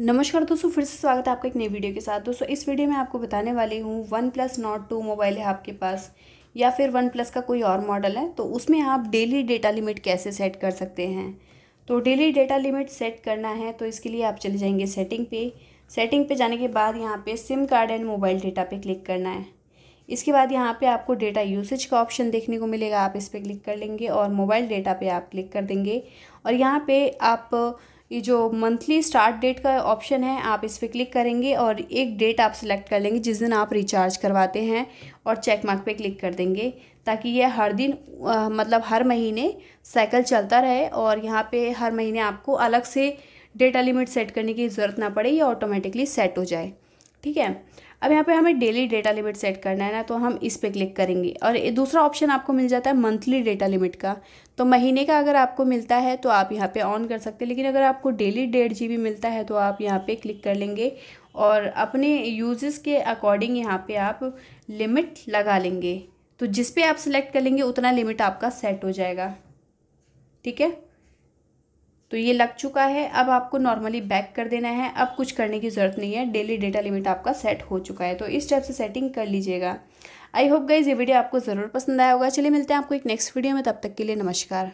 नमस्कार दोस्तों फिर से स्वागत है आपका एक नई वीडियो के साथ दोस्तों इस वीडियो में आपको बताने वाली हूँ OnePlus Nord two mobile है आपके पास या फिर वन प्लस का कोई और मॉडल है तो उसमें आप डेली डेटा लिमिट कैसे सेट कर सकते हैं तो डेली डेटा लिमिट सेट करना है तो इसके लिए आप चले जाएंगे सेटिंग पे सेटिंग पे जाने के बाद यहाँ पे SIM card and mobile data पे क्लिक करना है इसके बाद यहाँ पे आपको डेटा यूसेज का ऑप्शन देखने को मिलेगा आप इस पर क्लिक कर लेंगे और मोबाइल डेटा पे आप क्लिक कर देंगे और यहाँ पे आप ये जो मंथली स्टार्ट डेट का ऑप्शन है आप इस पर क्लिक करेंगे और एक डेट आप सिलेक्ट कर लेंगे जिस दिन आप रिचार्ज करवाते हैं और चेक मार्क पे क्लिक कर देंगे ताकि ये हर दिन आ, मतलब हर महीने साइकिल चलता रहे और यहाँ पे हर महीने आपको अलग से डेटा लिमिट सेट करने की ज़रूरत ना पड़े ये ऑटोमेटिकली सेट हो जाए ठीक है अब यहाँ पे हमें डेली डेटा लिमिट सेट करना है ना तो हम इस पर क्लिक करेंगे और दूसरा ऑप्शन आपको मिल जाता है मंथली डेटा लिमिट का तो महीने का अगर आपको मिलता है तो आप यहाँ पे ऑन कर सकते हैं लेकिन अगर आपको डेली डेढ़ जी मिलता है तो आप यहाँ पे क्लिक कर लेंगे और अपने यूजेस के अकॉर्डिंग यहाँ पर आप लिमिट लगा लेंगे तो जिस आप सिलेक्ट कर लेंगे उतना लिमिट आपका सेट हो जाएगा ठीक है तो ये लग चुका है अब आपको नॉर्मली बैक कर देना है अब कुछ करने की ज़रूरत नहीं है डेली डेटा लिमिट आपका सेट हो चुका है तो इस टाइप से सेटिंग कर लीजिएगा आई होप गाइज ये वीडियो आपको ज़रूर पसंद आया होगा चलिए मिलते हैं आपको एक नेक्स्ट वीडियो में तब तक के लिए नमस्कार